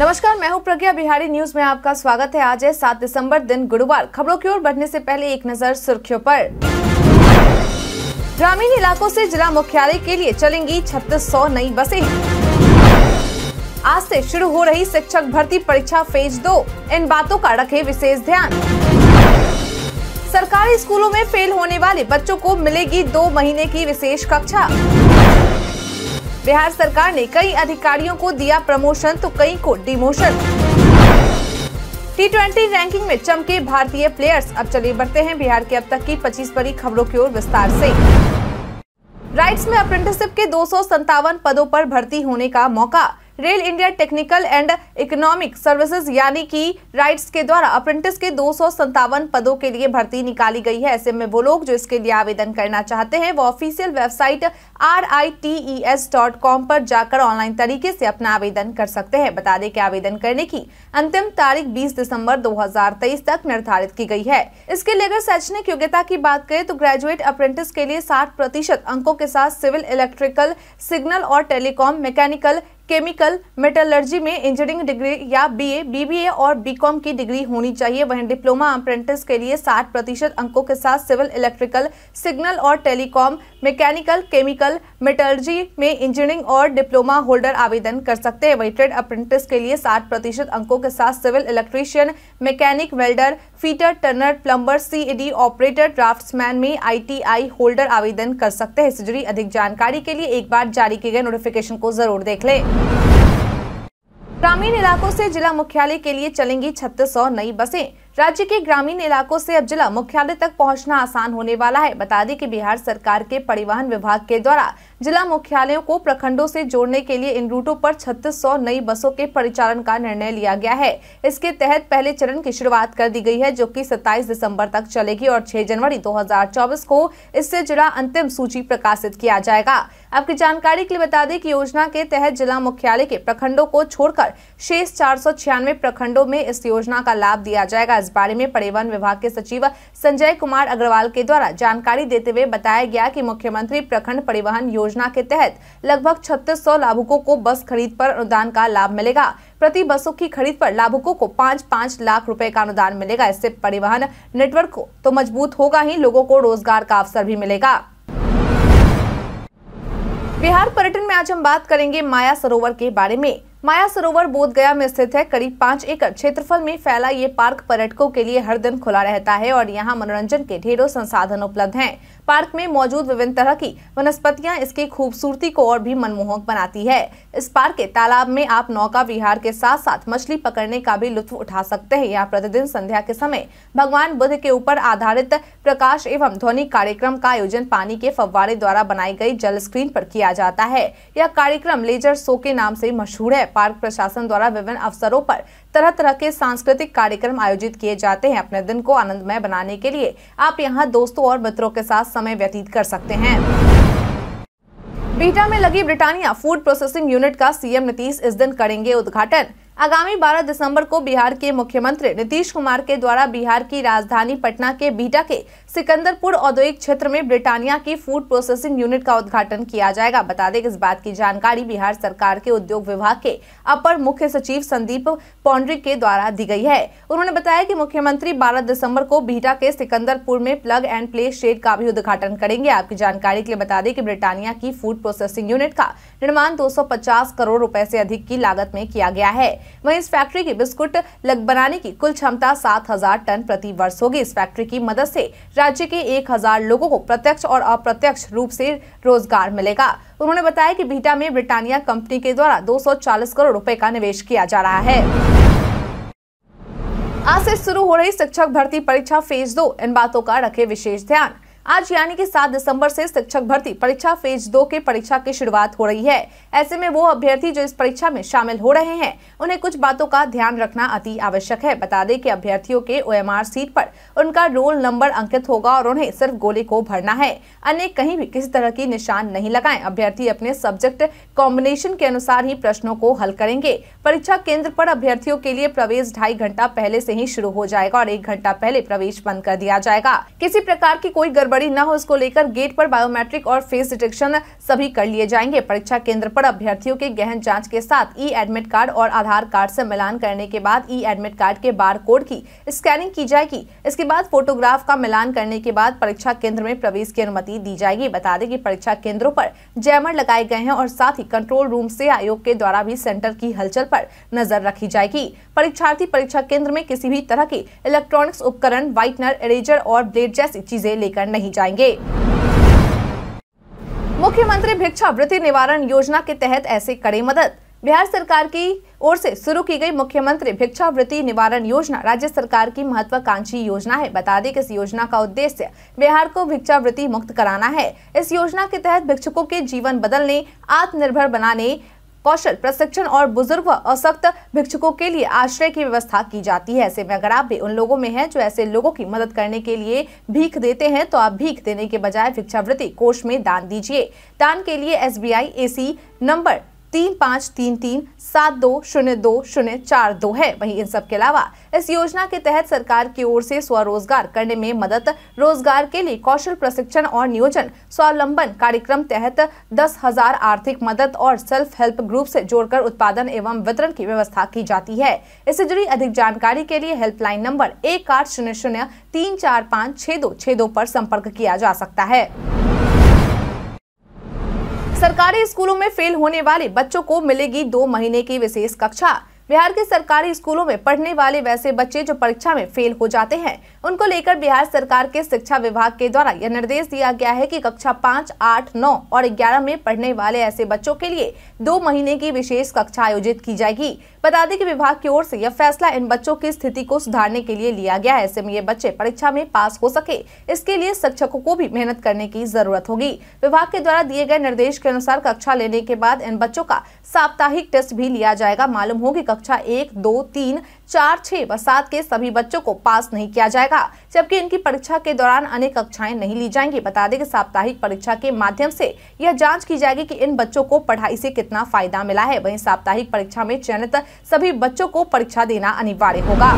नमस्कार मैं हूं प्रज्ञा बिहारी न्यूज में आपका स्वागत है आज है सात दिसंबर दिन गुरुवार खबरों की ओर बढ़ने से पहले एक नजर सुर्खियों पर ग्रामीण इलाकों से जिला मुख्यालय के लिए चलेंगी छत्तीस सौ नई बसें आज से शुरू हो रही शिक्षक भर्ती परीक्षा फेज दो इन बातों का रखे विशेष ध्यान सरकारी स्कूलों में फेल होने वाले बच्चों को मिलेगी दो महीने की विशेष कक्षा बिहार सरकार ने कई अधिकारियों को दिया प्रमोशन तो कई को डिमोशन टी ट्वेंटी रैंकिंग में चमके भारतीय प्लेयर्स अब चले बढ़ते हैं बिहार के अब तक की पच्चीस बड़ी खबरों की ओर विस्तार से राइट्स में अप्रेंटिसशिप के दो पदों पर भर्ती होने का मौका rail India technical and economic services यानी कि राइट्स के द्वारा अप्रेंटिस के दो पदों के लिए भर्ती निकाली गई है ऐसे में वो लोग जो इसके लिए आवेदन करना चाहते हैं वो ऑफिशियल वेबसाइट आर पर जाकर ऑनलाइन तरीके से अपना आवेदन कर सकते हैं बता दें कि आवेदन करने की अंतिम तारीख 20 दिसंबर 2023 तक निर्धारित की गई है इसके लिए अगर शैक्षणिक योग्यता की बात करें तो ग्रेजुएट अप्रेंटिस के लिए साठ प्रतिशत अंकों के साथ सिविल इलेक्ट्रिकल सिग्नल और टेलीकॉम मैकेनिकल केमिकल मेटलर्जी में इंजीनियरिंग डिग्री या बीए, बीबीए और बीकॉम की डिग्री होनी चाहिए वहीं डिप्लोमा अप्रेंटिस के लिए 60 प्रतिशत अंकों के साथ सिविल इलेक्ट्रिकल सिग्नल और टेलीकॉम मैकेनिकल केमिकल मेटलर्जी में इंजीनियरिंग और डिप्लोमा होल्डर आवेदन कर सकते हैं वहीं ट्रेड अप्रेंटिस के लिए साठ प्रतिशत अंकों के साथ civil electrician mechanic welder fitter turner plumber C e operator draftsman में आई होल्डर आवेदन कर सकते हैं इससे जुड़ी अधिक जानकारी के लिए एक बार जारी किए गए नोटिफिकेशन को जरूर देख लें ग्रामीण इलाकों से जिला मुख्यालय के लिए चलेंगी 3600 नई बसें राज्य के ग्रामीण इलाकों से अब जिला मुख्यालय तक पहुंचना आसान होने वाला है बता दें कि बिहार सरकार के परिवहन विभाग के द्वारा जिला मुख्यालयों को प्रखंडों से जोड़ने के लिए इन रूटों पर 3600 नई बसों के परिचालन का निर्णय लिया गया है इसके तहत पहले चरण की शुरुआत कर दी गई है जो कि 27 दिसंबर तक चलेगी और 6 जनवरी 2024 को इससे जुड़ा अंतिम सूची प्रकाशित किया जाएगा आपकी जानकारी के लिए बता दें कि योजना के तहत जिला मुख्यालय के प्रखंडों को छोड़कर शेष चार प्रखंडों में इस योजना का लाभ दिया जाएगा इस बारे में परिवहन विभाग के सचिव संजय कुमार अग्रवाल के द्वारा जानकारी देते हुए बताया गया कि मुख्यमंत्री प्रखंड परिवहन योजना के तहत लगभग छत्तीस लाभुकों को बस खरीद पर अनुदान का लाभ मिलेगा प्रति बसों की खरीद पर लाभुकों को पाँच पाँच लाख रुपए का अनुदान मिलेगा इससे परिवहन नेटवर्क तो मजबूत होगा ही लोगों को रोजगार का अवसर भी मिलेगा बिहार पर्यटन में आज हम बात करेंगे माया सरोवर के बारे में माया सरोवर बोधगया में स्थित है करीब पाँच एकड़ क्षेत्रफल में फैला ये पार्क पर्यटकों के लिए हर दिन खुला रहता है और यहाँ मनोरंजन के ढेरों संसाधन उपलब्ध हैं पार्क में मौजूद विभिन्न तरह की वनस्पतियाँ इसकी खूबसूरती को और भी मनमोहक बनाती है इस पार्क के तालाब में आप नौका विहार के साथ साथ मछली पकड़ने का भी लुत्फ उठा सकते हैं यहाँ प्रतिदिन संध्या के समय भगवान बुद्ध के ऊपर आधारित प्रकाश एवं ध्वनि कार्यक्रम का आयोजन पानी के फव्वारे द्वारा बनाई गई जल स्क्रीन पर किया जाता है यह कार्यक्रम लेजर शो के नाम से मशहूर है पार्क प्रशासन द्वारा विभिन्न अवसरों पर तरह तरह के सांस्कृतिक कार्यक्रम आयोजित किए जाते हैं अपने दिन को आनंदमय बनाने के लिए आप यहाँ दोस्तों और मित्रों के साथ समय व्यतीत कर सकते हैं बीटा में लगी ब्रिटानिया फूड प्रोसेसिंग यूनिट का सीएम नीतीश इस दिन करेंगे उद्घाटन आगामी 12 दिसंबर को बिहार के मुख्यमंत्री नीतीश कुमार के द्वारा बिहार की राजधानी पटना के बीटा के सिकंदरपुर औद्योगिक क्षेत्र में ब्रिटानिया की फूड प्रोसेसिंग यूनिट का उद्घाटन किया जाएगा बता दें इस बात की जानकारी बिहार सरकार के उद्योग विभाग के अपर मुख्य सचिव संदीप पौंड्री के द्वारा दी गई है उन्होंने बताया कि मुख्यमंत्री 12 दिसंबर को बिहटा के सिकंदरपुर में प्लग एंड प्ले शेड का भी उद्घाटन करेंगे आपकी जानकारी के लिए बता दें कि ब्रिटानिया की फूड प्रोसेसिंग यूनिट का निर्माण 250 करोड़ रुपए से अधिक की लागत में किया गया है वहीं इस फैक्ट्री की बिस्कुट लग बनाने की कुल क्षमता सात टन प्रति वर्ष होगी इस फैक्ट्री की मदद ऐसी राज्य के एक हजार लोगों को प्रत्यक्ष और अप्रत्यक्ष रूप से रोजगार मिलेगा उन्होंने बताया कि बीटा में ब्रिटानिया कंपनी के द्वारा 240 करोड़ रुपए का निवेश किया जा रहा है आज से शुरू हो रही शिक्षक भर्ती परीक्षा फेज दो इन बातों का रखे विशेष ध्यान आज यानी कि 7 दिसंबर से शिक्षक भर्ती परीक्षा फेज दो के परीक्षा की शुरुआत हो रही है ऐसे में वो अभ्यर्थी जो इस परीक्षा में शामिल हो रहे हैं उन्हें कुछ बातों का ध्यान रखना अति आवश्यक है बता दें कि अभ्यर्थियों के ओ सीट पर उनका रोल नंबर अंकित होगा और उन्हें सिर्फ गोले को भरना है अन्य कहीं भी किसी तरह की निशान नहीं लगाए अभ्यर्थी अपने सब्जेक्ट कॉम्बिनेशन के अनुसार ही प्रश्नों को हल करेंगे परीक्षा केंद्र आरोप अभ्यर्थियों के लिए प्रवेश ढाई घंटा पहले ऐसी ही शुरू हो जाएगा और एक घंटा पहले प्रवेश बंद कर दिया जाएगा किसी प्रकार की कोई गड़बड़ गड़बड़ी न हो इसको लेकर गेट पर बायोमेट्रिक और फेस डिटेक्शन सभी कर लिए जाएंगे परीक्षा केंद्र पर अभ्यर्थियों के गहन जांच के साथ ई एडमिट कार्ड और आधार कार्ड से मिलान करने के बाद ई एडमिट कार्ड के बार कोड की स्कैनिंग की जाएगी इसके बाद फोटोग्राफ का मिलान करने के बाद परीक्षा केंद्र में प्रवेश की अनुमति दी जाएगी बता दें कि परीक्षा केंद्रों पर जैमर लगाए गए हैं और साथ ही कंट्रोल रूम से आयोग के द्वारा भी सेंटर की हलचल पर नजर रखी जाएगी परीक्षार्थी परीक्षा केंद्र में किसी भी तरह के इलेक्ट्रॉनिक्स उपकरण व्हाइटनर इरेजर और ब्लेड जैसी चीजें लेकर नहीं नहीं जाएंगे मुख्यमंत्री भिक्षावृत्ति निवारण योजना के तहत ऐसे कड़े मदद बिहार सरकार की ओर से शुरू की गई मुख्यमंत्री भिक्षावृत्ति निवारण योजना राज्य सरकार की महत्वाकांक्षी योजना है बता दें कि इस योजना का उद्देश्य बिहार को भिक्षावृत्ति मुक्त कराना है इस योजना के तहत भिक्षुकों के जीवन बदलने आत्मनिर्भर बनाने कौशल प्रशिक्षण और बुजुर्ग व असक्त भिक्षुकों के लिए आश्रय की व्यवस्था की जाती है ऐसे में अगर आप भी उन लोगों में हैं जो ऐसे लोगों की मदद करने के लिए भीख देते हैं तो आप भीख देने के बजाय भिक्षावृत्ति कोष में दान दीजिए दान के लिए एस बी नंबर तीन पाँच तीन तीन सात दो शून्य दो शून्य चार दो है वहीं इन सब के अलावा इस योजना के तहत सरकार की ओर से स्वरोजगार करने में मदद रोजगार के लिए कौशल प्रशिक्षण और नियोजन स्वावलंबन कार्यक्रम तहत दस हजार आर्थिक मदद और सेल्फ हेल्प ग्रुप से जोड़कर उत्पादन एवं वितरण की व्यवस्था की जाती है इससे जुड़ी अधिक जानकारी के लिए हेल्पलाइन नंबर एक आठ शून्य शून्य तीन चार पाँच छः दो छः दो पर संपर्क किया जा सकता है सरकारी स्कूलों में फेल होने वाले बच्चों को मिलेगी दो महीने की विशेष कक्षा बिहार के सरकारी स्कूलों में पढ़ने वाले वैसे बच्चे जो परीक्षा में फेल हो जाते हैं उनको लेकर बिहार सरकार के शिक्षा विभाग के द्वारा यह निर्देश दिया गया है कि कक्षा पाँच आठ नौ और ग्यारह में पढ़ने वाले ऐसे बच्चों के लिए दो महीने की विशेष कक्षा आयोजित की जाएगी बता दें कि विभाग की ओर से यह फैसला इन बच्चों की स्थिति को सुधारने के लिए लिया गया है ऐसे में ये बच्चे परीक्षा में पास हो सके इसके लिए शिक्षकों को भी मेहनत करने की जरूरत होगी विभाग के द्वारा दिए गए निर्देश के अनुसार कक्षा लेने के बाद इन बच्चों का साप्ताहिक टेस्ट भी लिया जाएगा मालूम हो कि कक्षा एक दो तीन चार छह व सात के सभी बच्चों को पास नहीं किया जाएगा जबकि इनकी परीक्षा के दौरान अनेक कक्षाएं नहीं ली जाएंगी बता दें कि साप्ताहिक परीक्षा के माध्यम से यह जांच की जाएगी कि इन बच्चों को पढ़ाई से कितना फायदा मिला है वहीं साप्ताहिक परीक्षा में चयनित सभी बच्चों को परीक्षा देना अनिवार्य होगा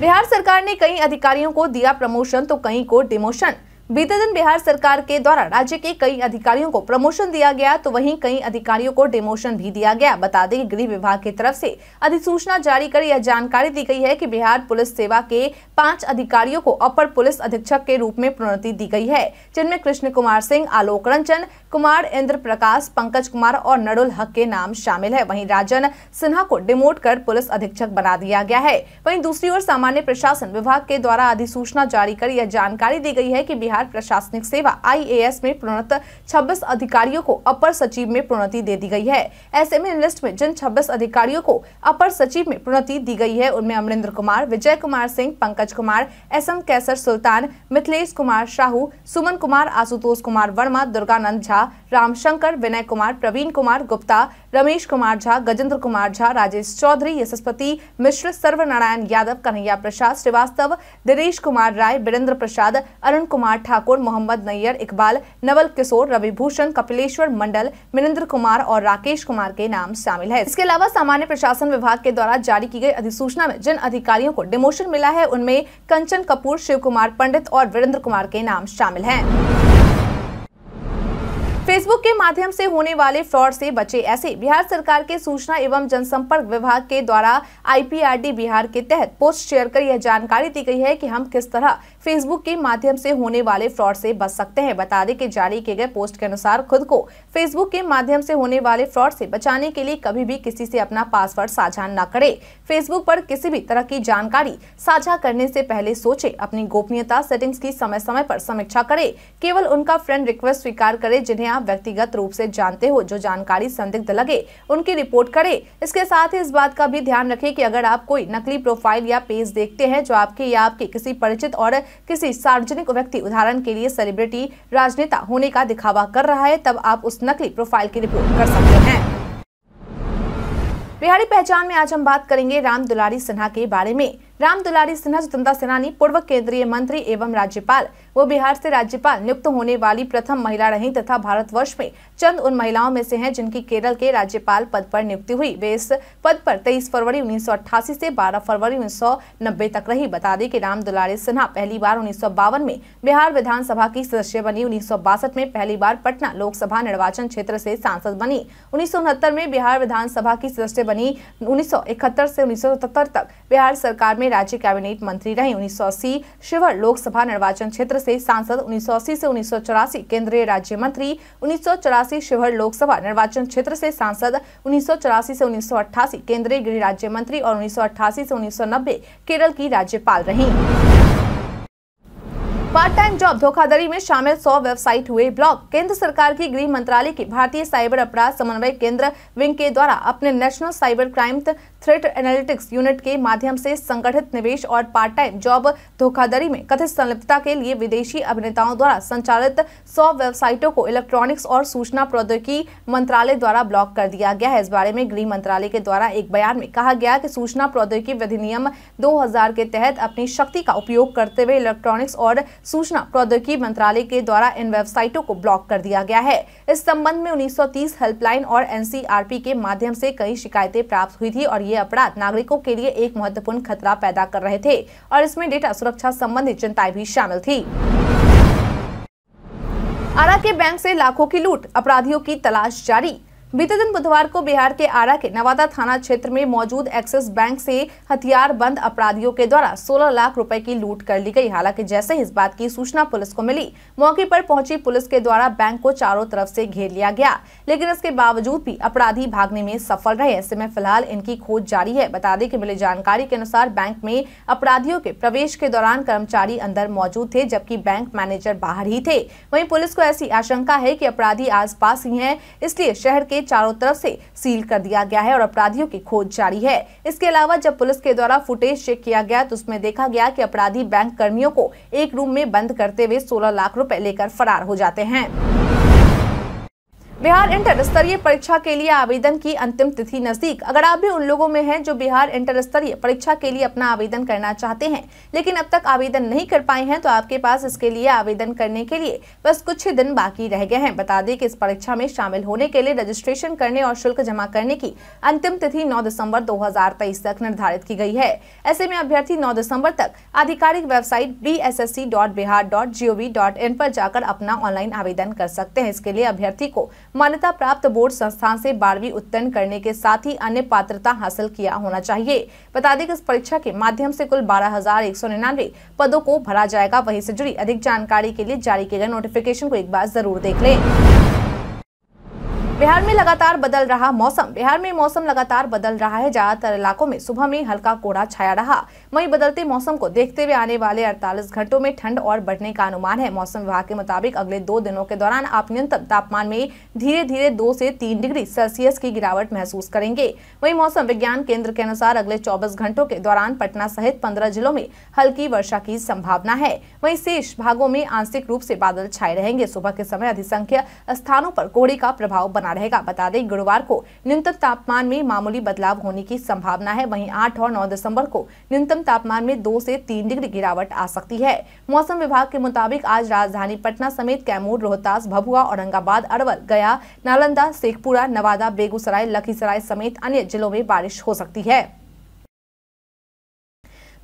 बिहार सरकार ने कई अधिकारियों को दिया प्रमोशन तो कई को डिमोशन बीते दिन बिहार सरकार के द्वारा राज्य के कई अधिकारियों को प्रमोशन दिया गया तो वहीं कई अधिकारियों को डिमोशन भी दिया गया बता दें गृह विभाग की तरफ से अधिसूचना जारी कर यह जानकारी दी गई है कि बिहार पुलिस सेवा के पांच अधिकारियों को अपर पुलिस अधीक्षक के रूप में प्रोन्नति दी गई है जिनमें कृष्ण कुमार सिंह आलोक रंजन कुमार इंद्र प्रकाश पंकज कुमार और नडुल हक के नाम शामिल है वहीं राजन सिन्हा को डिमोट कर पुलिस अधीक्षक बना दिया गया है वहीं दूसरी ओर सामान्य प्रशासन विभाग के द्वारा अधिसूचना जारी कर यह जानकारी दी गई है कि बिहार प्रशासनिक सेवा आईएएस में प्रोन्नत 26 अधिकारियों को अपर सचिव में प्रोन्नति दे दी गई है ऐसे में लिस्ट में जिन छब्बीस अधिकारियों को अपर सचिव में प्रोन्नति दी गई है उनमें अमरिंद्र कुमार विजय कुमार सिंह पंकज कुमार एस एम कैसर सुल्तान मिथिलेश कुमार शाहू सुमन कुमार आशुतोष कुमार वर्मा दुर्गानंद झा झा रामशंकर विनय कुमार प्रवीण कुमार गुप्ता रमेश कुमार झा गजेंद्र कुमार झा राजेश चौधरी यशस्पति मिश्र सर्वनारायण यादव कन्हैया प्रसाद श्रीवास्तव दिनेश कुमार राय वीरेंद्र प्रसाद अरुण कुमार ठाकुर मोहम्मद नैयर इकबाल नवल किशोर रविभूषण कपिलेश्वर मंडल मिनेन्द्र कुमार और राकेश कुमार के नाम शामिल है इसके अलावा सामान्य प्रशासन विभाग के द्वारा जारी की गई अधिसूचना में जिन अधिकारियों को डिमोशन मिला है उनमें कंचन कपूर शिव कुमार पंडित और वीरेंद्र कुमार के नाम शामिल हैं फेसबुक के माध्यम से होने वाले फ्रॉड से बचे ऐसे बिहार सरकार के सूचना एवं जनसंपर्क विभाग के द्वारा आईपीआरडी बिहार के तहत पोस्ट शेयर कर यह जानकारी दी गई है कि हम किस तरह फेसबुक के माध्यम से होने वाले फ्रॉड से बच सकते हैं बता दें कि जारी किए गए पोस्ट के अनुसार खुद को फेसबुक के माध्यम से होने वाले फ्रॉड से बचाने के लिए कभी भी किसी से अपना पासवर्ड साझा न करे फेसबुक पर किसी भी तरह की जानकारी साझा करने से पहले सोचे अपनी गोपनीयता सेटिंग्स की समय समय पर समीक्षा करे केवल उनका फ्रेंड रिक्वेस्ट स्वीकार करे जिन्हें आप व्यक्तिगत रूप से जानते हो जो जानकारी संदिग्ध लगे उनकी रिपोर्ट करें इसके साथ ही इस बात का भी ध्यान रखें कि अगर आप कोई नकली प्रोफाइल या पेज देखते हैं जो आपके या आपके किसी परिचित और किसी सार्वजनिक व्यक्ति उदाहरण के लिए सेलिब्रिटी राजनेता होने का दिखावा कर रहा है तब आप उस नकली प्रोफाइल की रिपोर्ट कर सकते हैं बिहारी पहचान में आज हम बात करेंगे राम दुलारी सिन्हा के बारे में राम दुलारी सिन्हा स्वतंत्रता सेनानी पूर्व केंद्रीय मंत्री एवं राज्यपाल वो बिहार से राज्यपाल नियुक्त होने वाली प्रथम महिला रही तथा भारतवर्ष में चंद उन महिलाओं में से हैं जिनकी केरल के राज्यपाल पद पर नियुक्ति हुई वे इस पद पर 23 फरवरी 1988 से 12 फरवरी 1990 तक रही बता दें कि राम दुलारी सिन्हा पहली बार उन्नीस में बिहार विधानसभा की सदस्य बनी उन्नीस में पहली बार पटना लोकसभा निर्वाचन क्षेत्र से सांसद बनी उन्नीस में बिहार विधानसभा की सदस्य बनी उन्नीस से उन्नीस तक बिहार सरकार में में राज्य कैबिनेट मंत्री रहे उन्नीस शिवर लोकसभा निर्वाचन क्षेत्र से सांसद उन्नीस से उन्नीस केंद्रीय राज्य मंत्री उन्नीस शिवर लोकसभा निर्वाचन क्षेत्र से सांसद उन्नीस से उन्नीस केंद्रीय गृह राज्य मंत्री और उन्नीस से उन्नीस केरल की राज्यपाल रही पार्ट टाइम जॉब धोखाधड़ी में शामिल सौ वेबसाइट हुए ब्लॉक केंद्र सरकार की गृह मंत्रालय की भारतीय साइबर अपराध समन्वय केंद्र विंग के द्वारा अपने national cyber crime threat analytics unit के माध्यम से संगठित निवेश और पार्ट टाइम जॉब धोखाधड़ी में कथित संलिप्तता के लिए विदेशी अभिनेताओं द्वारा संचालित सौ वेबसाइटों को इलेक्ट्रॉनिक्स और सूचना प्रौद्योगिकी मंत्रालय द्वारा ब्लॉक कर दिया गया है इस बारे में गृह मंत्रालय के द्वारा एक बयान में कहा गया की सूचना प्रौद्योगिकी अधिनियम दो के तहत अपनी शक्ति का उपयोग करते हुए इलेक्ट्रॉनिक्स और सूचना प्रौद्योगिकी मंत्रालय के द्वारा इन वेबसाइटों को ब्लॉक कर दिया गया है इस संबंध में 1930 हेल्पलाइन और एनसीआरपी के माध्यम से कई शिकायतें प्राप्त हुई थी और ये अपराध नागरिकों के लिए एक महत्वपूर्ण खतरा पैदा कर रहे थे और इसमें डेटा सुरक्षा संबंधी चिंताएं भी शामिल थी आरा के बैंक से लाखों की लूट अपराधियों की तलाश जारी बीते दिन बुधवार को बिहार के आरा के नवादा थाना क्षेत्र में मौजूद एक्सिस बैंक से बंद अपराधियों के द्वारा 16 लाख रुपए की लूट कर ली गई हालांकि जैसे ही इस बात की सूचना पुलिस को मिली मौके पर पहुंची पुलिस के द्वारा बैंक को चारों तरफ से घेर लिया गया लेकिन इसके बावजूद भी अपराधी भागने में सफल रहे ऐसे में फिलहाल इनकी खोज जारी है बता दें की मिली जानकारी के अनुसार बैंक में अपराधियों के प्रवेश के दौरान कर्मचारी अंदर मौजूद थे जबकि बैंक मैनेजर बाहर ही थे वही पुलिस को ऐसी आशंका है की अपराधी आस ही है इसलिए शहर के के चारों तरफ से सील कर दिया गया है और अपराधियों की खोज जारी है इसके अलावा जब पुलिस के द्वारा फुटेज चेक किया गया तो उसमें देखा गया की अपराधी बैंक कर्मियों को एक रूम में बंद करते हुए सोलह लाख रूपए लेकर फरार हो जाते हैं बिहार इंटर स्तरीय परीक्षा के लिए आवेदन की अंतिम तिथि नजदीक अगर आप भी उन लोगों में हैं जो बिहार इंटर स्तरीय परीक्षा के लिए अपना आवेदन करना चाहते हैं लेकिन अब तक आवेदन नहीं कर पाए हैं तो आपके पास इसके लिए आवेदन करने के लिए बस कुछ ही दिन बाकी रह गए हैं बता दें कि इस परीक्षा में शामिल होने के लिए रजिस्ट्रेशन करने और शुल्क जमा करने की अंतिम तिथि नौ दिसम्बर दो तक निर्धारित की गई है ऐसे में अभ्यर्थी नौ दिसम्बर तक आधिकारिक वेबसाइट बी पर जाकर अपना ऑनलाइन आवेदन कर सकते हैं इसके लिए अभ्यर्थी को मान्यता प्राप्त बोर्ड संस्थान से बारहवीं उत्तीर्ण करने के साथ ही अन्य पात्रता हासिल किया होना चाहिए बता दें कि इस परीक्षा के माध्यम से कुल बारह पदों को भरा जाएगा वहीं से जुड़ी अधिक जानकारी के लिए जारी किए गए नोटिफिकेशन को एक बार जरूर देख लें बिहार में लगातार बदल रहा मौसम बिहार में मौसम लगातार बदल रहा है ज्यादातर इलाकों में सुबह में हल्का कोहरा छाया रहा वहीं बदलते मौसम को देखते हुए आने वाले 48 घंटों में ठंड और बढ़ने का अनुमान है मौसम विभाग के मुताबिक अगले दो दिनों के दौरान आप न्यूनतम तापमान में धीरे धीरे दो से तीन डिग्री सेल्सियस की गिरावट महसूस करेंगे वही मौसम विज्ञान केंद्र के अनुसार अगले चौबीस घंटों के दौरान पटना सहित पंद्रह जिलों में हल्की वर्षा की संभावना है वही शेष भागों में आंशिक रूप से बादल छाए रहेंगे सुबह के समय अधिसंख्य स्थानों पर कोहरे का प्रभाव बना बना रहेगा बता दें गुरुवार को न्यूनतम तापमान में मामूली बदलाव होने की संभावना है वहीं आठ और नौ दिसंबर को न्यूनतम तापमान में दो से तीन डिग्री गिरावट आ सकती है मौसम विभाग के मुताबिक आज राजधानी पटना समेत कैमूर रोहतास भभुआ औरंगाबाद अरवल गया नालंदा शेखपुरा नवादा बेगूसराय लखीसराय समेत अन्य जिलों में बारिश हो सकती है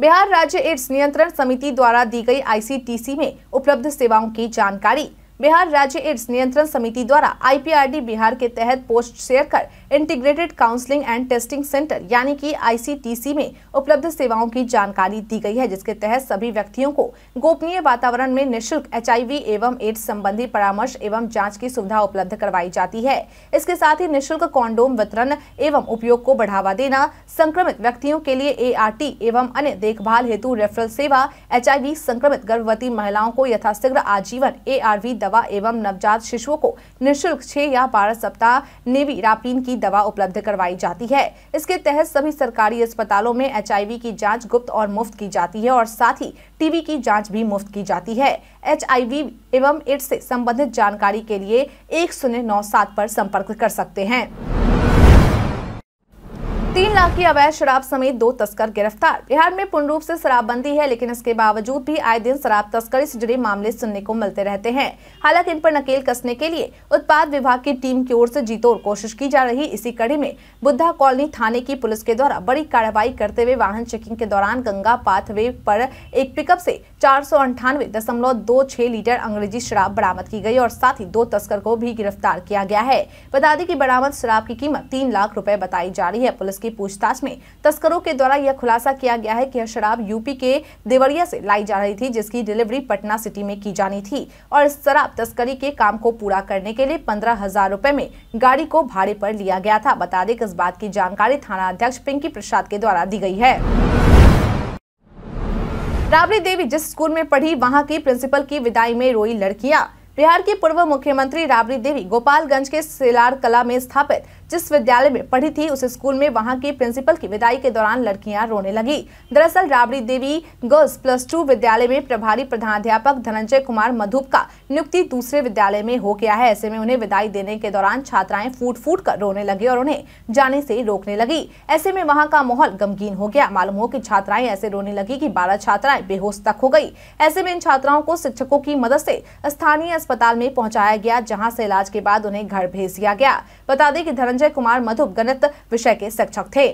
बिहार राज्य एड्स नियंत्रण समिति द्वारा दी गई आईसीटीसी में उपलब्ध सेवाओं की जानकारी बिहार राज्य एड्स नियंत्रण समिति द्वारा आईपीआरडी बिहार के तहत पोस्ट शेयर कर integrated counselling and testing centre यानी कि आईसीटीसी में उपलब्ध सेवाओं की जानकारी दी गई है जिसके तहत सभी व्यक्तियों को गोपनीय वातावरण में निःशुल्क एच एवं एड्स संबंधी परामर्श एवं जाँच की सुविधा उपलब्ध करवाई जाती है इसके साथ ही निःशुल्क कॉन्डोम वितरण एवं उपयोग को बढ़ावा देना संक्रमित व्यक्तियों के लिए ए एवं अन्य देखभाल हेतु रेफरल सेवा एच संक्रमित गर्भवती महिलाओं को यथाशीघ्र आजीवन ए दवा एवं नवजात शिशुओं को निःशुल्क छह या बारह सप्ताह नेवी रापीन की दवा उपलब्ध करवाई जाती है इसके तहत सभी सरकारी अस्पतालों में एच की जाँच गुप्त और मुफ्त की जाती है और साथ ही टीबी की जाँच भी मुफ्त की जाती है एच एवं एड्स से संबंधित जानकारी के लिए एक शून्य नौ सात पर संपर्क कर सकते हैं तीन लाख की अवैध शराब समेत दो तस्कर गिरफ्तार बिहार में पूर्ण रूप से शराबबंदी है लेकिन इसके बावजूद भी आए दिन शराब तस्करी से जुड़े मामले सुनने को मिलते रहते हैं हालांकि इन पर नकेल कसने के लिए उत्पाद विभाग की टीम की ओर से जीतोर कोशिश की जा रही इसी कड़ी में बुद्धा कॉलोनी थाने की पुलिस के द्वारा बड़ी कार्रवाई करते हुए वाहन चेकिंग के दौरान गंगा पाथवे पर एक पिकअप ऐसी चार लीटर अंग्रेजी शराब बरामद की गई और साथ ही दो तस्कर को भी गिरफ्तार किया गया है बता दें की बरामद शराब की कीमत तीन लाख रुपए बताई जा रही है पुलिस की पूछताछ में तस्करों के द्वारा यह खुलासा किया गया है कि यह शराब यूपी के देवरिया से लाई जा रही थी जिसकी डिलीवरी पटना सिटी में की जानी थी और शराब तस्करी के काम को पूरा करने के लिए पंद्रह हजार रूपए में गाड़ी को भाड़े पर लिया गया था बता दें कि इस बात की जानकारी थाना अध्यक्ष पिंकी प्रसाद के द्वारा दी गई है राबड़ी देवी जिस स्कूल में पढ़ी वहाँ की प्रिंसिपल की विदाई में रोई लड़कियाँ बिहार की पूर्व मुख्यमंत्री राबड़ी देवी गोपालगंज के सिलार कला में स्थापित जिस विद्यालय में पढ़ी थी उस स्कूल में वहां की प्रिंसिपल की विदाई के दौरान लड़कियां रोने लगी दरअसल Rabri Devi girls plus two विद्यालय में प्रभारी प्रधानाध्यापक धनंजय कुमार मधुप का नियुक्ति दूसरे विद्यालय में हो गया है ऐसे में उन्हें विदाई देने के दौरान छात्राएं फूट फूट कर रोने लगी और उन्हें जाने से रोकने लगी ऐसे में वहाँ का माहौल गमगीन हो गया मालूम हो की छात्राएं ऐसे रोने लगी की बारह छात्राएं बेहोश तक हो गयी ऐसे में इन छात्राओं को शिक्षकों की मदद ऐसी स्थानीय अस्पताल में पहुँचाया गया जहाँ ऐसी इलाज के बाद उन्हें घर भेज दिया गया बता दें की संजय कुमार मधुप गणित विषय के शिक्षक थे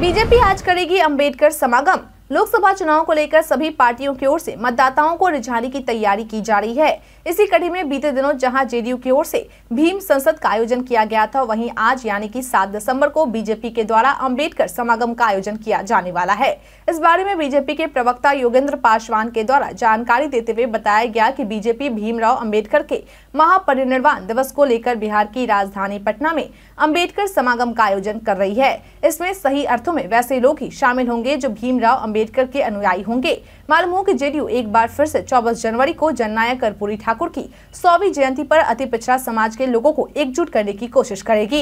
बीजेपी आज करेगी अंबेडकर समागम लोकसभा चुनाव को लेकर सभी पार्टियों की ओर से मतदाताओं को रिझाने की तैयारी की जा रही है इसी कड़ी में बीते दिनों जहां जेडीयू की ओर से भीम संसद का आयोजन किया गया था वहीं आज यानी कि 7 दिसंबर को बीजेपी के द्वारा अम्बेडकर समागम का आयोजन किया जाने वाला है इस बारे में बीजेपी के प्रवक्ता योगेंद्र पासवान के द्वारा जानकारी देते हुए बताया गया की बीजेपी भीमराव अम्बेडकर के महापरिनिर्वाण दिवस को लेकर बिहार की राजधानी पटना में अम्बेडकर समागम का आयोजन कर रही है इसमें सही अर्थों में वैसे लोग ही शामिल होंगे जो भीमराव अम्बेडकर के अनुयायी होंगे मालूम हो कि जेडीयू एक बार फिर से 24 जनवरी को जननायक कर्पूरी ठाकुर की सौवीं जयंती पर अति पिछड़ा समाज के लोगों को एकजुट करने की कोशिश करेगी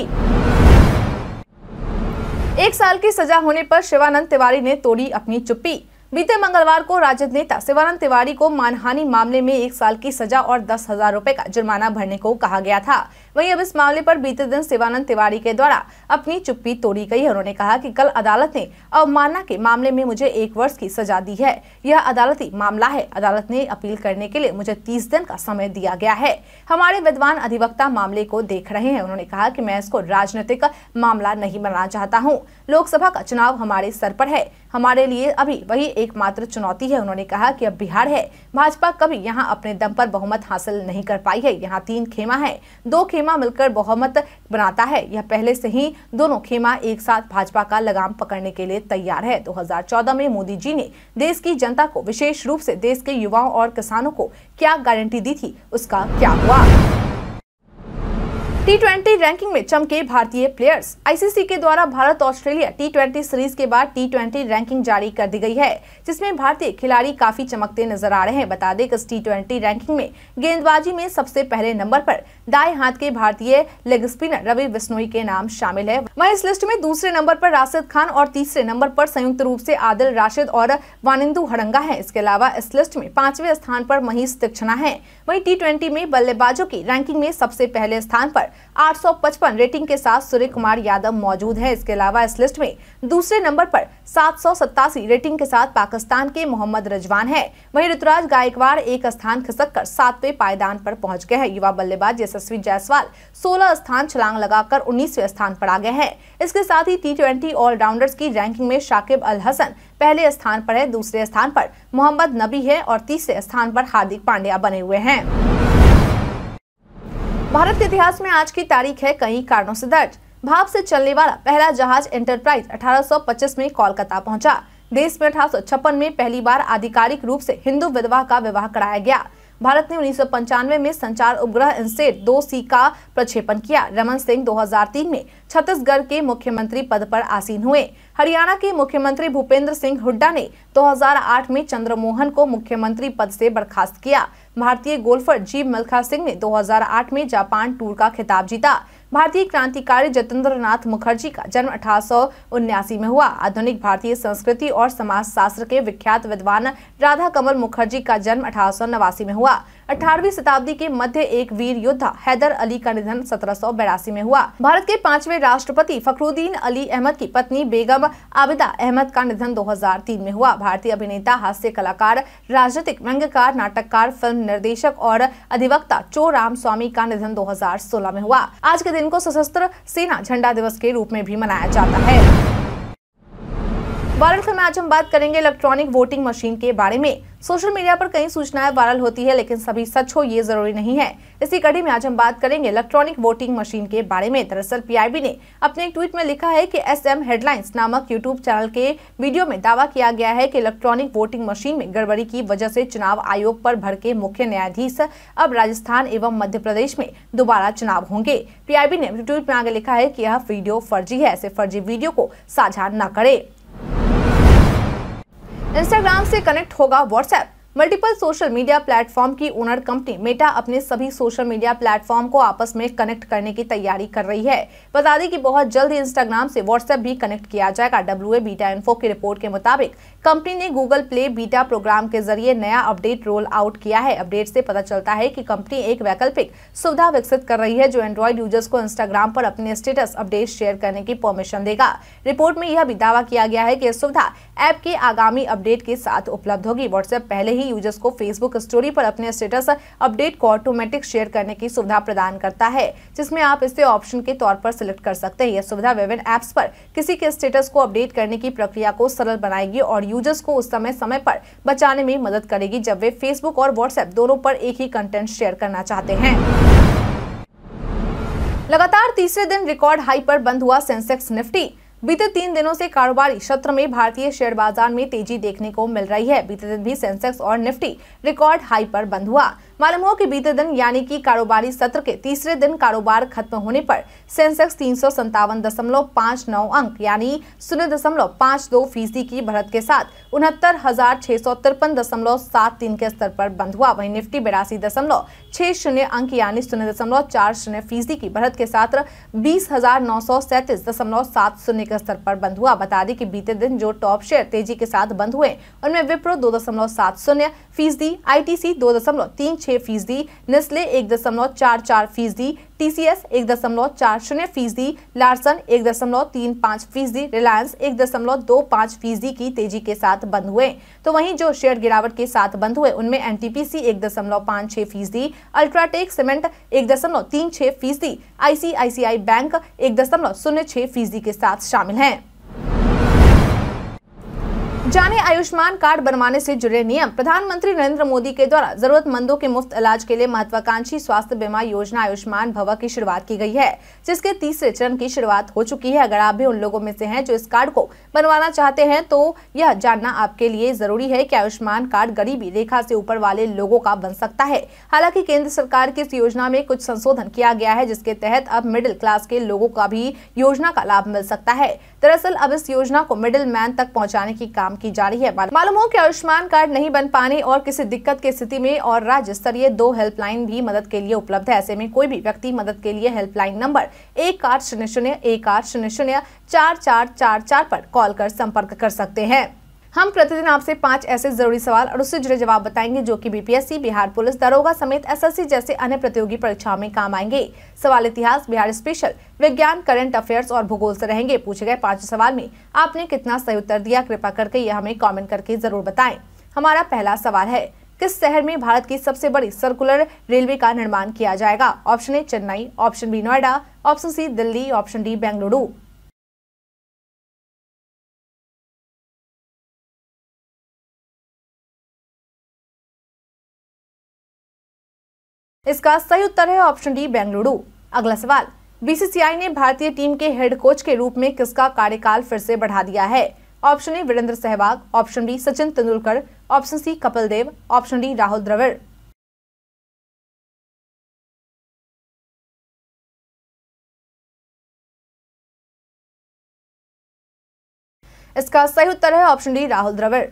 एक साल की सजा होने पर शिवानंद तिवारी ने तोड़ी अपनी चुप्पी बीते मंगलवार को राजद नेता शिवानंद तिवारी को मानहानि मामले में एक साल की सजा और दस हजार रूपए का जुर्माना भरने को कहा गया था वहीं अब इस मामले पर बीते दिन शिवानंद तिवारी के द्वारा अपनी चुप्पी तोड़ी गई है उन्होंने कहा कि कल अदालत ने अवमानना के मामले में मुझे एक वर्ष की सजा दी है यह अदालती मामला है अदालत ने अपील करने के लिए मुझे तीस दिन का समय दिया गया है हमारे विद्वान अधिवक्ता मामले को देख रहे हैं उन्होंने कहा की मैं इसको राजनीतिक मामला नहीं बनाना चाहता हूँ लोकसभा का चुनाव हमारे सर पर है हमारे लिए अभी वही एकमात्र चुनौती है उन्होंने कहा कि अब बिहार है भाजपा कभी यहाँ अपने दम पर बहुमत हासिल नहीं कर पाई है यहाँ तीन खेमा है दो खेमा खेमा मिलकर बहुमत बनाता है यह पहले से ही दोनों खेमा एक साथ भाजपा का लगाम पकड़ने के लिए तैयार है 2014 में मोदी जी ने देश की जनता को विशेष रूप से देश के युवाओं और किसानों को क्या गारंटी दी थी उसका क्या हुआ टी ट्वेंटी रैंकिंग में चमके भारतीय प्लेयर्स आईसीसी के द्वारा Bharat Australia T twenty series के बाद टी ट्वेंटी रैंकिंग जारी कर दी गई है जिसमें भारतीय खिलाड़ी काफी चमकते नजर आ रहे हैं बता दें कि इस टी रैंकिंग में गेंदबाजी में सबसे पहले नंबर पर दाएं हाथ के भारतीय लेग स्पिनर रवि बिश्नोई के नाम शामिल है वह इस लिस्ट में दूसरे नंबर पर राशिद खान और तीसरे नंबर पर संयुक्त रूप से आदिल राशिद और वानिंदु हड़ंगा है इसके अलावा इस लिस्ट में पांचवें स्थान पर महेश तीक्षणा है वही टी में बल्लेबाजों की रैंकिंग में सबसे पहले स्थान पर 855 रेटिंग के साथ सूर्य कुमार यादव मौजूद है इसके अलावा इस लिस्ट में दूसरे नंबर पर सात रेटिंग के साथ पाकिस्तान के मोहम्मद रजवान है वहीं ऋतुराज गायकवाड़ एक स्थान खिसक कर सातवें पायदान पर पहुंच गए हैं युवा बल्लेबाज यशस्वी जायसवाल सोलह स्थान छलांग लगाकर उन्नीसवें स्थान पर आ गए हैं इसके साथ ही टी ऑलराउंडर्स की रैंकिंग में शाकिब अल हसन पहले स्थान पर है दूसरे स्थान पर मोहम्मद नबी है और तीसरे स्थान पर हार्दिक पांड्या बने हुए हैं भारत के इतिहास में आज की तारीख है कई कारणों से दर्ज भाप से चलने वाला पहला जहाज एंटरप्राइज 1825 में कोलकाता पहुंचा देश में अठारह में पहली बार आधिकारिक रूप से हिंदू विधवा का विवाह कराया गया भारत ने उन्नीस में संचार उपग्रह इंसेट दो सी का प्रक्षेपण किया रमन सिंह 2003 में छत्तीसगढ़ के मुख्यमंत्री पद पर आसीन हुए हरियाणा के मुख्यमंत्री भूपेंद्र सिंह हुड्डा ने 2008 में चंद्रमोहन को मुख्यमंत्री पद से बर्खास्त किया भारतीय गोल्फर जीव मलखा सिंह ने 2008 में जापान टूर का खिताब जीता भारतीय क्रांतिकारी जतेंद्र नाथ मुखर्जी का जन्म अठारह में हुआ आधुनिक भारतीय संस्कृति और समाज शास्त्र के विख्यात विद्वान राधा कमल मुखर्जी का जन्म अठारह में हुआ अठारहवीं शताब्दी के मध्य एक वीर योद्धा हैदर अली का निधन सत्रह में हुआ भारत के पांचवे राष्ट्रपति फखरुद्दीन अली अहमद की पत्नी बेगम आबिदा अहमद का निधन 2003 में हुआ भारतीय अभिनेता हास्य कलाकार राजनीतिक व्यंगकार नाटककार फिल्म निर्देशक और अधिवक्ता चो राम स्वामी का निधन दो में हुआ आज के दिन को सशस्त्र सेना झंडा दिवस के रूप में भी मनाया जाता है वायरल में आज हम बात करेंगे इलेक्ट्रॉनिक वोटिंग मशीन के बारे में सोशल मीडिया पर कई सूचनाएं वायरल होती है लेकिन सभी सच हो ये जरूरी नहीं है इसी कड़ी में आज हम बात करेंगे इलेक्ट्रॉनिक वोटिंग मशीन के बारे में दरअसल पीआईबी ने अपने एक ट्वीट में लिखा है कि एसएम हेडलाइंस नामक यूट्यूब चैनल के वीडियो में दावा किया गया है की इलेक्ट्रॉनिक वोटिंग मशीन में गड़बड़ी की वजह ऐसी चुनाव आयोग भर भड़के मुख्य न्यायाधीश अब राजस्थान एवं मध्य प्रदेश में दोबारा चुनाव होंगे पी ने ट्वीट में आगे लिखा है की यह वीडियो फर्जी है ऐसे फर्जी वीडियो को साझा न करे इंस्टाग्राम से कनेक्ट होगा WhatsApp multiple social media platform की ओनर कंपनी मेटा अपने सभी सोशल मीडिया प्लेटफॉर्म को आपस में कनेक्ट करने की तैयारी कर रही है बता दें कि बहुत जल्द इंस्टाग्राम से व्हाट्सएप भी कनेक्ट किया जाएगा डब्ल्यू ए बीटा इन्फो की रिपोर्ट के मुताबिक कंपनी ने गूगल प्ले बीटा प्रोग्राम के जरिए नया अपडेट रोल आउट किया है अपडेट से पता चलता है कि कंपनी एक वैकल्पिक सुविधा विकसित कर रही है जो एंड्रॉइड यूजर्स को इंस्टाग्राम पर अपने स्टेटस अपडेट शेयर करने की परमिशन देगा रिपोर्ट में यह भी दावा किया गया है कि सुविधा ऐप के आगामी अपडेट के साथ उपलब्ध होगी व्हाट्सएप पहले ही यूजर्स को फेसबुक स्टोरी पर अपने स्टेटस अपडेट को ऑटोमेटिक शेयर करने की सुविधा प्रदान करता है जिसमें आप इसे ऑप्शन के तौर पर सिलेक्ट कर सकते हैं यह सुविधा विभिन्न एप्स पर किसी के स्टेटस को अपडेट करने की प्रक्रिया को सरल बनाएगी और यूजर्स को उस समय समय पर बचाने में मदद करेगी जब वे फेसबुक और व्हाट्सएप दोनों पर एक ही कंटेंट शेयर करना चाहते हैं लगातार तीसरे दिन रिकॉर्ड हाई पर बंद हुआ सेंसेक्स निफ्टी बीते तीन दिनों से कारोबारी सत्र में भारतीय शेयर बाजार में तेजी देखने को मिल रही है बीते दिन भी सेंसेक्स और निफ्टी रिकॉर्ड हाई पर बंद हुआ मालूम हो कि बीते दिन यानी कि कारोबारी सत्र के तीसरे दिन कारोबार खत्म होने पर सेंसेक्स तीन अंक यानी शून्य दशमलव पाँच दो फीसदी की बढ़त के साथ उनहत्तर हजार छह सौ तिरपन दशमलव सात तीन के स्तर पर बंद हुआ वहीं निफ्टी बिरासी दशमलव छह शून्य अंक यानी शून्य दशमलव चार शून्य फीसदी की बढ़त के साथ बीस हजार नौ सौ सैंतीस दशमलव सात शून्य के स्तर पर बंद हुआ बता दें कि बीते दिन जो टॉप शेयर तेजी के साथ बंद हुए उनमें विप्रो दो दशमलव सात शून्य फीसदी आई टी सी दो दशमलव तीन छः फीसदी नेस्ले एक दशमलव चार चार फीसदी टी सी एस एक दशमलव चार शून्य फीसदी लार्सन एक दशमलव तीन पाँच फीसदी रिलायंस एक दशमलव दो पाँच फीसदी की तेजी के साथ बंद हुए तो वहीं जो शेयर गिरावट के साथ बंद हुए उनमें एन टी पी सी एक दशमलव पाँच छः फीसदी अल्ट्राटेक सीमेंट एक दशमलव तीन छः फीसदी आई सी आई सी आई बैंक एक दशमलव शून्य छः फीसदी के साथ शामिल हैं जाने आयुष्मान कार्ड बनवाने से जुड़े नियम प्रधानमंत्री नरेंद्र मोदी के द्वारा जरूरतमंदों के मुफ्त इलाज के लिए महत्वाकांक्षी स्वास्थ्य बीमा योजना आयुष्मान भवा की शुरुआत की गई है जिसके तीसरे चरण की शुरुआत हो चुकी है अगर आप भी उन लोगों में से हैं जो इस कार्ड को बनवाना चाहते हैं तो यह जानना आपके लिए जरूरी है की आयुष्मान कार्ड गरीबी रेखा से ऊपर वाले लोगों का बन सकता है हालांकि केंद्र सरकार की इस योजना में कुछ संशोधन किया गया है जिसके तहत अब मिडिल क्लास के लोगों का भी योजना का लाभ मिल सकता है दरअसल अब इस योजना को मिडिल मैन तक पहुँचाने की काम की जा रही है मालूम हो कि आयुष्मान कार्ड नहीं बन पाने और किसी दिक्कत की स्थिति में और राज्य स्तरीय दो हेल्पलाइन भी मदद के लिए उपलब्ध है ऐसे में कोई भी व्यक्ति मदद के लिए हेल्पलाइन नंबर एक आठ शून्य शून्य एक आठ शून्य शून्य चार चार चार चार पर कॉल कर संपर्क कर सकते हैं हम प्रतिदिन आपसे पांच ऐसे जरूरी सवाल और उससे जुड़े जवाब बताएंगे जो कि बीपीएससी बिहार पुलिस दरोगा समेत एसएससी जैसे अन्य प्रतियोगी परीक्षाओं में काम आएंगे सवाल इतिहास बिहार स्पेशल विज्ञान करंट अफेयर्स और भूगोल से रहेंगे पूछे गए पांच सवाल में आपने कितना सही उत्तर दिया कृपा करके यह हमें कॉमेंट करके जरूर बताए हमारा पहला सवाल है किस शहर में भारत की सबसे बड़ी सर्कुलर रेलवे का निर्माण किया जाएगा option A Chennai option B Noida option C Delhi option D Bengaluru इसका सही उत्तर है ऑप्शन डी बेंगलुरु अगला सवाल बीसीसीआई ने भारतीय टीम के हेड कोच के रूप में किसका कार्यकाल फिर से बढ़ा दिया है option A Virender Sehwag option B Sachin Tendulkar option C Kapil Dev option D Rahul Dravid इसका सही उत्तर है ऑप्शन डी राहुल द्रविड़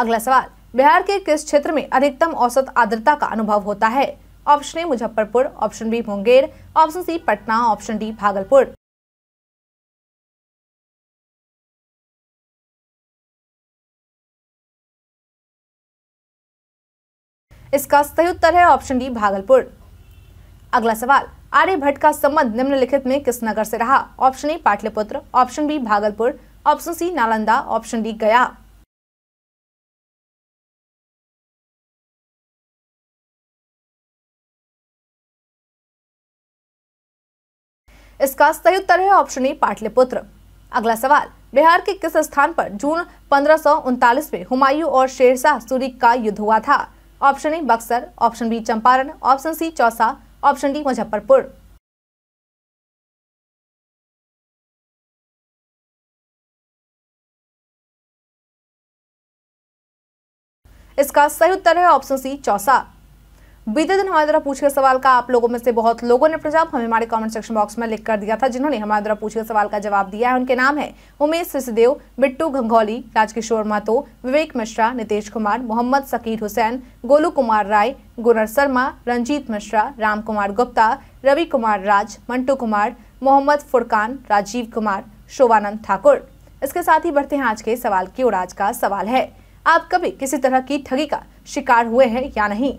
अगला सवाल बिहार के किस क्षेत्र में अधिकतम औसत आर्द्रता का अनुभव होता है option A Muzaffarpur option B Munger option C Patna option D Bhagalpur इसका सही उत्तर है ऑप्शन डी भागलपुर अगला सवाल आर्यभट्ट का संबंध निम्नलिखित में किस नगर से रहा option A Pataliputra option B Bhagalpur option C Nalanda option D Gaya इसका सही उत्तर है ऑप्शन ए पाटलिपुत्र अगला सवाल बिहार के किस स्थान पर जून पंद्रह में हुमायूं और शेरशाह सूरी का युद्ध हुआ था option A Buxar option B Champaran option C Chausa option D Muzaffarpur इसका सही उत्तर है ऑप्शन सी चौसा बीते दिन हमारे द्वारा पूछे गए सवाल का आप लोगों में से बहुत लोगों ने प्रस्ताव हमें हमारे कमेंट सेक्शन बॉक्स में लिख कर दिया था जिन्होंने हमारे द्वारा पूछे सवाल का जवाब दिया है उनके नाम है उमेश सिसदेव बिट्टू गंगौली राजकिशोर मातो विवेक मिश्रा नितेश कुमार मोहम्मद सकीर हुसैन गोलू कुमार राय गुनर शर्मा रंजीत मिश्रा राम कुमार गुप्ता रवि कुमार राज मंटू कुमार मोहम्मद फुरकान राजीव कुमार शोभानंद ठाकुर इसके साथ ही बढ़ते हैं आज के सवाल की और आज का सवाल है आप कभी किसी तरह की ठगी का शिकार हुए हैं या नहीं